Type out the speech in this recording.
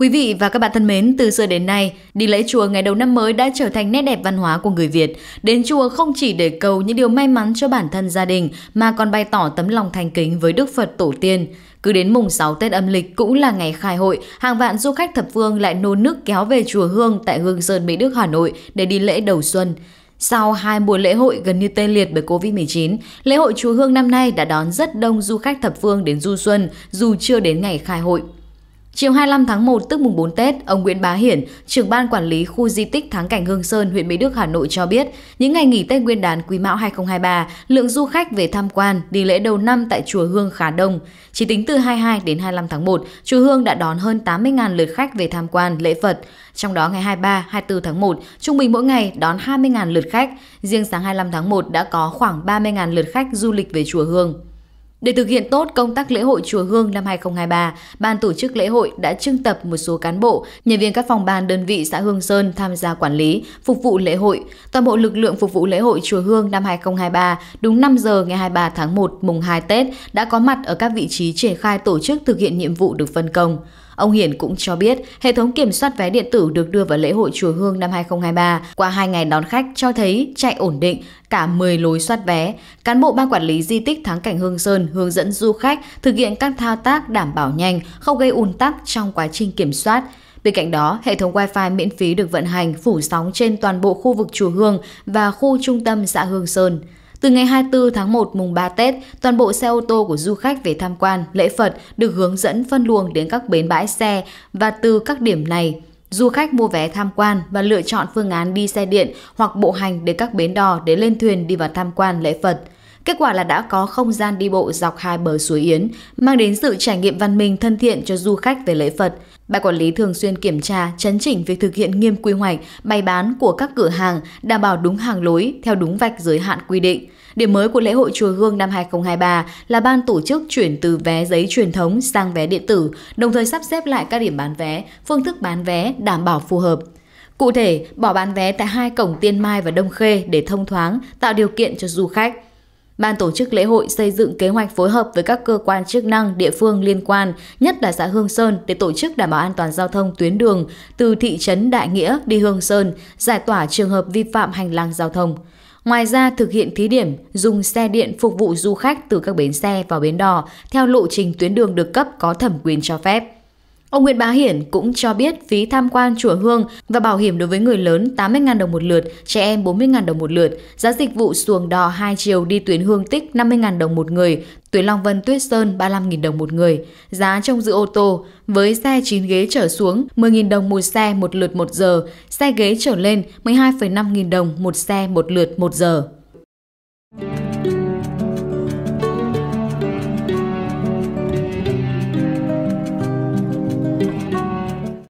Quý vị và các bạn thân mến, từ xưa đến nay, đi lễ chùa ngày đầu năm mới đã trở thành nét đẹp văn hóa của người Việt. Đến chùa không chỉ để cầu những điều may mắn cho bản thân gia đình mà còn bày tỏ tấm lòng thành kính với Đức Phật Tổ tiên. Cứ đến mùng 6 Tết âm lịch cũng là ngày khai hội, hàng vạn du khách thập phương lại nô nức kéo về chùa Hương tại Hương Sơn Mỹ Đức Hà Nội để đi lễ đầu xuân. Sau hai mùa lễ hội gần như tê liệt bởi Covid-19, lễ hội chùa Hương năm nay đã đón rất đông du khách thập phương đến du xuân dù chưa đến ngày khai hội. Chiều 25 tháng 1 tức mùng 4 Tết, ông Nguyễn Bá Hiển, trưởng ban quản lý khu di tích Thắng cảnh Hương Sơn, huyện Mỹ Đức, Hà Nội cho biết, những ngày nghỉ Tết Nguyên đán Quý Mão 2023, lượng du khách về tham quan đi lễ đầu năm tại chùa Hương khá đông. Chỉ tính từ 22 đến 25 tháng 1, chùa Hương đã đón hơn 80.000 lượt khách về tham quan lễ Phật. Trong đó ngày 23, 24 tháng 1, trung bình mỗi ngày đón 20.000 lượt khách. Riêng sáng 25 tháng 1 đã có khoảng 30.000 lượt khách du lịch về chùa Hương. Để thực hiện tốt công tác lễ hội Chùa Hương năm 2023, ban tổ chức lễ hội đã trưng tập một số cán bộ, nhân viên các phòng ban đơn vị xã Hương Sơn tham gia quản lý, phục vụ lễ hội. Toàn bộ lực lượng phục vụ lễ hội Chùa Hương năm 2023 đúng 5 giờ ngày 23 tháng 1 mùng 2 Tết đã có mặt ở các vị trí triển khai tổ chức thực hiện nhiệm vụ được phân công. Ông Hiển cũng cho biết hệ thống kiểm soát vé điện tử được đưa vào lễ hội chùa Hương năm 2023 qua hai ngày đón khách cho thấy chạy ổn định cả 10 lối soát vé. Cán bộ ban quản lý di tích thắng cảnh Hương Sơn hướng dẫn du khách thực hiện các thao tác đảm bảo nhanh, không gây ùn tắc trong quá trình kiểm soát. Bên cạnh đó, hệ thống Wi-Fi miễn phí được vận hành phủ sóng trên toàn bộ khu vực chùa Hương và khu trung tâm xã Hương Sơn. Từ ngày 24 tháng 1 mùng 3 Tết, toàn bộ xe ô tô của du khách về tham quan, lễ Phật được hướng dẫn phân luồng đến các bến bãi xe và từ các điểm này, du khách mua vé tham quan và lựa chọn phương án đi xe điện hoặc bộ hành đến các bến đò để lên thuyền đi vào tham quan lễ Phật. Kết quả là đã có không gian đi bộ dọc hai bờ suối Yến, mang đến sự trải nghiệm văn minh thân thiện cho du khách về lễ Phật. Ban quản lý thường xuyên kiểm tra, chấn chỉnh việc thực hiện nghiêm quy hoạch, bày bán của các cửa hàng, đảm bảo đúng hàng lối, theo đúng vạch giới hạn quy định. Điểm mới của lễ hội Chùa Hương năm 2023 là ban tổ chức chuyển từ vé giấy truyền thống sang vé điện tử, đồng thời sắp xếp lại các điểm bán vé, phương thức bán vé đảm bảo phù hợp. Cụ thể, bỏ bán vé tại hai cổng Tiên Mai và Đông Khê để thông thoáng, tạo điều kiện cho du khách. Ban tổ chức lễ hội xây dựng kế hoạch phối hợp với các cơ quan chức năng địa phương liên quan, nhất là xã Hương Sơn để tổ chức đảm bảo an toàn giao thông tuyến đường từ thị trấn Đại Nghĩa đi Hương Sơn, giải tỏa trường hợp vi phạm hành lang giao thông. Ngoài ra, thực hiện thí điểm dùng xe điện phục vụ du khách từ các bến xe vào bến đò theo lộ trình tuyến đường được cấp có thẩm quyền cho phép. Ông Nguyễn Bá Hiển cũng cho biết phí tham quan chùa Hương và bảo hiểm đối với người lớn 80.000 đồng một lượt, trẻ em 40.000 đồng một lượt, giá dịch vụ xuồng đò 2 chiều đi tuyến Hương Tích 50.000 đồng một người, tuyến Long Vân Tuyết Sơn 35.000 đồng một người, giá trông giữ ô tô với xe 9 ghế trở xuống 10.000 đồng một xe một lượt một giờ, xe ghế trở lên 12,5.000 đồng một xe một lượt một giờ.